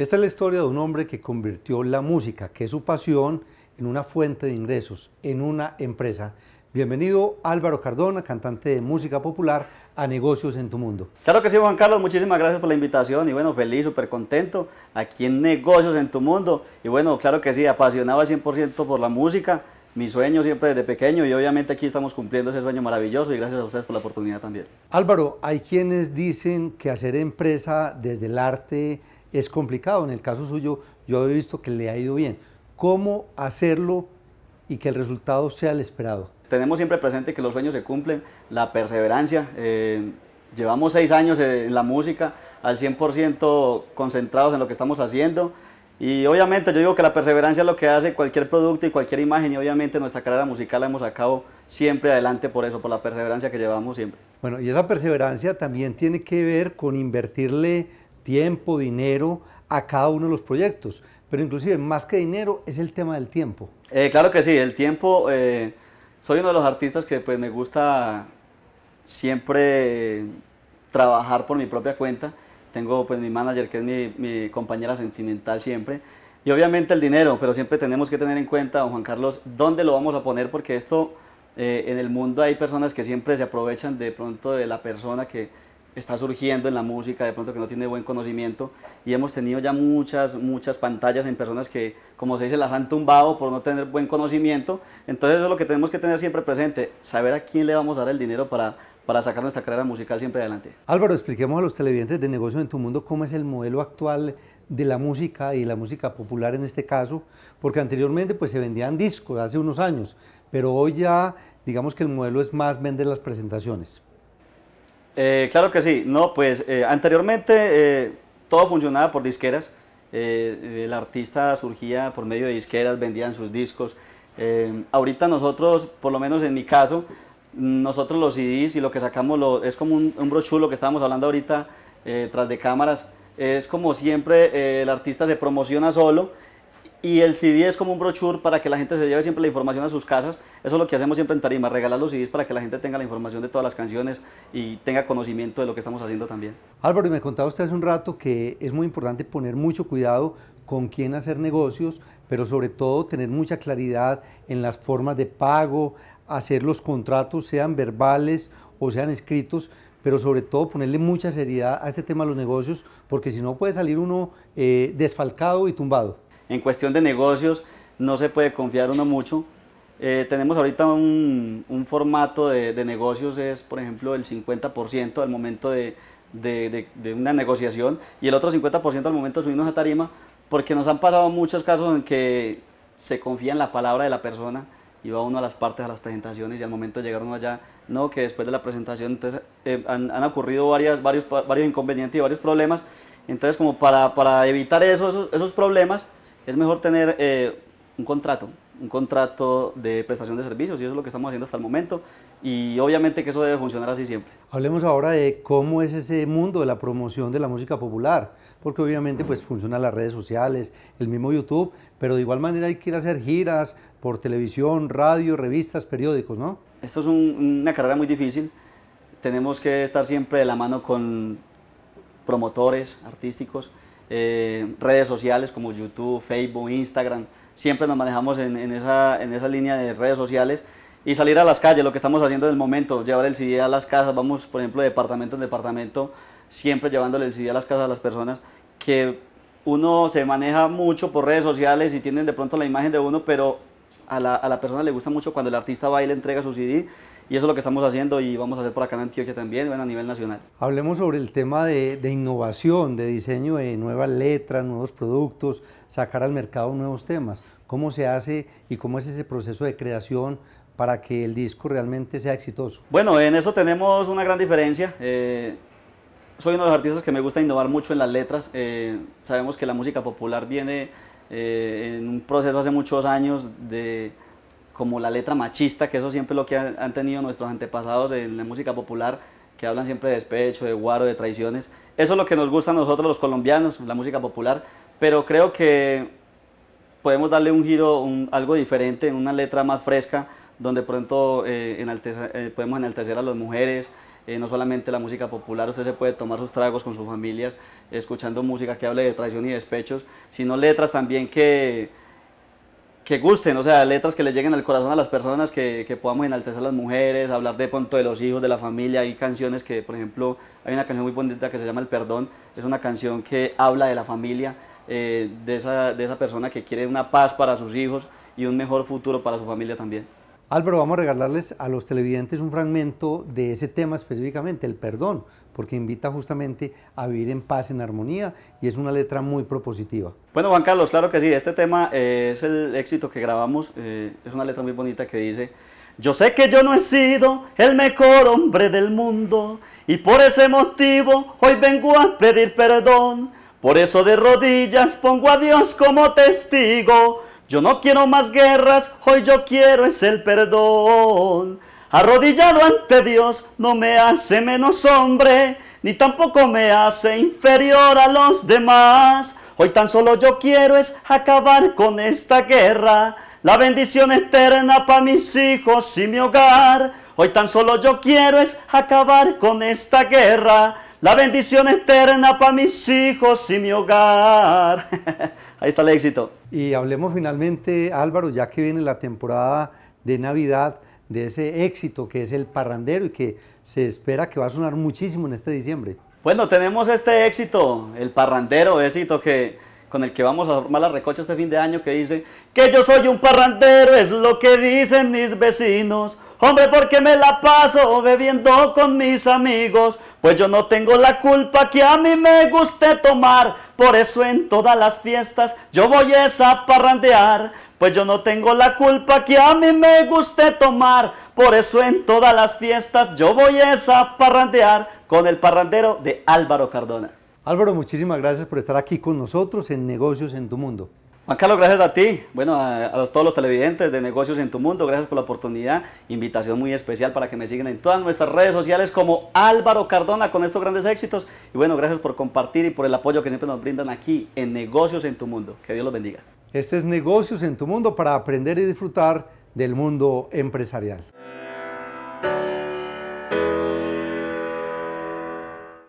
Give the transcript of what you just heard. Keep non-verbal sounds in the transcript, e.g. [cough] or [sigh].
Esta es la historia de un hombre que convirtió la música, que es su pasión, en una fuente de ingresos, en una empresa. Bienvenido Álvaro Cardona, cantante de música popular, a Negocios en tu Mundo. Claro que sí, Juan Carlos, muchísimas gracias por la invitación y bueno, feliz, súper contento aquí en Negocios en tu Mundo. Y bueno, claro que sí, apasionado al 100% por la música, mi sueño siempre desde pequeño y obviamente aquí estamos cumpliendo ese sueño maravilloso y gracias a ustedes por la oportunidad también. Álvaro, hay quienes dicen que hacer empresa desde el arte es complicado. En el caso suyo, yo he visto que le ha ido bien. ¿Cómo hacerlo y que el resultado sea el esperado? Tenemos siempre presente que los sueños se cumplen, la perseverancia. Eh, llevamos seis años eh, en la música, al 100% concentrados en lo que estamos haciendo. Y obviamente yo digo que la perseverancia es lo que hace cualquier producto y cualquier imagen y obviamente nuestra carrera musical la hemos sacado siempre adelante por eso, por la perseverancia que llevamos siempre. Bueno, y esa perseverancia también tiene que ver con invertirle tiempo, dinero a cada uno de los proyectos. Pero inclusive más que dinero es el tema del tiempo. Eh, claro que sí, el tiempo, eh, soy uno de los artistas que pues me gusta siempre trabajar por mi propia cuenta. Tengo pues mi manager que es mi, compañera sentimental siempre. Y obviamente el dinero, pero siempre tenemos que tener en cuenta, don Juan Carlos, dónde lo vamos a poner porque esto eh, en el mundo hay personas que siempre se aprovechan de pronto de la persona que está surgiendo en la música, de pronto que no tiene buen conocimiento, y hemos tenido ya muchas, muchas pantallas en personas que, como se dice, las han tumbado por no tener buen conocimiento, entonces eso es lo que tenemos que tener siempre presente, saber a quién le vamos a dar el dinero para, para sacar nuestra carrera musical siempre adelante. Álvaro, expliquemos a los televidentes de Negocios en tu Mundo cómo es el modelo actual de la música y la música popular en este caso, porque anteriormente pues se vendían discos hace unos años, pero hoy ya digamos que el modelo es más vender las presentaciones. Eh, claro que sí, no, pues eh, anteriormente eh, todo funcionaba por disqueras, el artista surgía por medio de disqueras, vendían sus discos. ahorita nosotros, por lo menos en mi caso, nosotros los CDs y lo que sacamos es como un, un brochulo que estábamos hablando ahorita tras de cámaras, es como siempre el artista se promociona solo y el CD es como un brochure para que la gente se lleve siempre la información a sus casas. Eso es lo que hacemos siempre en Tarima, regalar los CDs para que la gente tenga la información de todas las canciones y tenga conocimiento de lo que estamos haciendo también. Álvaro, me contaba usted hace un rato que es muy importante poner mucho cuidado con quién hacer negocios, pero sobre todo tener mucha claridad en las formas de pago, hacer los contratos, sean verbales o sean escritos, pero sobre todo ponerle mucha seriedad a este tema de los negocios, porque si no puede salir uno eh, desfalcado y tumbado en cuestión de negocios no se puede confiar uno mucho. Eh, tenemos ahorita un, formato de, negocios, es por ejemplo el 50% al momento de, una negociación y el otro 50% al momento de subirnos a tarima, porque nos han pasado muchos casos en que se confía en la palabra de la persona y va uno a las partes, a las presentaciones y al momento de llegar uno allá, no, que después de la presentación entonces, eh, han, ocurrido varias, varios, varios inconvenientes y varios problemas. Entonces, como para, evitar esos, esos problemas, es mejor tener eh, un contrato, un contrato de prestación de servicios y eso es lo que estamos haciendo hasta el momento y obviamente que eso debe funcionar así siempre. Hablemos ahora de cómo es ese mundo de la promoción de la música popular, porque obviamente pues funcionan las redes sociales, el mismo YouTube, pero de igual manera hay que ir a hacer giras por televisión, radio, revistas, periódicos, ¿no? Esto es una carrera muy difícil, tenemos que estar siempre de la mano con promotores artísticos, eh, redes sociales como YouTube, Facebook, Instagram. Siempre nos manejamos en, esa, en esa línea de redes sociales y salir a las calles, lo que estamos haciendo en el momento, llevar el CD a las casas, vamos por ejemplo de departamento en departamento, siempre llevándole el CD a las casas a las personas, que uno se maneja mucho por redes sociales y tienen de pronto la imagen de uno, pero a la, a la persona le gusta mucho cuando el artista va y le entrega su CD y eso es lo que estamos haciendo y vamos a hacer por acá en Antioquia también, bueno, a nivel nacional. Hablemos sobre el tema de, innovación, de diseño de nuevas letras, nuevos productos, sacar al mercado nuevos temas. ¿Cómo se hace y cómo es ese proceso de creación para que el disco realmente sea exitoso? Bueno, en eso tenemos una gran diferencia. Eh, soy uno de los artistas que me gusta innovar mucho en las letras. Eh, sabemos que la música popular viene eh, en un proceso hace muchos años de como la letra machista, que eso siempre es lo que han tenido nuestros antepasados en la música popular, que hablan siempre de despecho, de guaro, de traiciones. Eso es lo que nos gusta a nosotros los colombianos, la música popular, pero creo que podemos darle un giro, un, algo diferente, una letra más fresca, donde pronto eh, eh, podemos enaltecer a las mujeres, eh, no solamente la música popular, usted se puede tomar sus tragos con sus familias, escuchando música que hable de traición y despechos, sino letras también que que gusten, o sea, letras que le lleguen al corazón a las personas, que, podamos enaltecer a las mujeres, hablar de pronto de los hijos, de la familia. Hay canciones que, por ejemplo, hay una canción muy bonita que se llama El Perdón, es una canción que habla de la familia, eh, de, esa, de esa persona que quiere una paz para sus hijos y un mejor futuro para su familia también. Álvaro, vamos a regalarles a los televidentes un fragmento de ese tema específicamente, el perdón, porque invita justamente a vivir en paz, en armonía, y es una letra muy propositiva. Bueno, Juan Carlos, claro que sí, este tema eh, es el éxito que grabamos, eh, es una letra muy bonita que dice, yo sé que yo no he sido el mejor hombre del mundo, y por ese motivo hoy vengo a pedir perdón, por eso de rodillas pongo a Dios como testigo, yo no quiero más guerras, hoy yo quiero es el perdón. Arrodillado ante Dios no me hace menos hombre, ni tampoco me hace inferior a los demás. Hoy tan solo yo quiero es acabar con esta guerra, la bendición eterna para mis hijos y mi hogar. Hoy tan solo yo quiero es acabar con esta guerra, la bendición eterna para mis hijos y mi hogar. [laughs] ahí está el éxito. Y hablemos finalmente, Álvaro, ya que viene la temporada de Navidad, de ese éxito que es el parrandero y que se espera que va a sonar muchísimo en este diciembre. Bueno, tenemos este éxito, el parrandero, éxito que con el que vamos a formar la recocha este fin de año que dice que yo soy un parrandero, es lo que dicen mis vecinos. Hombre, porque me la paso bebiendo con mis amigos, pues yo no tengo la culpa que a mí me guste tomar. Por eso en todas las fiestas yo voy a parrandear, pues yo no tengo la culpa que a mí me guste tomar. Por eso en todas las fiestas yo voy a parrandear con el parrandero de Álvaro Cardona. Álvaro, muchísimas gracias por estar aquí con nosotros en Negocios en tu Mundo. Juan gracias a ti, bueno, a, a, todos los televidentes de Negocios en tu Mundo, gracias por la oportunidad, invitación muy especial para que me sigan en todas nuestras redes sociales como Álvaro Cardona con estos grandes éxitos y bueno, gracias por compartir y por el apoyo que siempre nos brindan aquí en Negocios en tu Mundo, que Dios los bendiga. Este es Negocios en tu Mundo para aprender y disfrutar del mundo empresarial.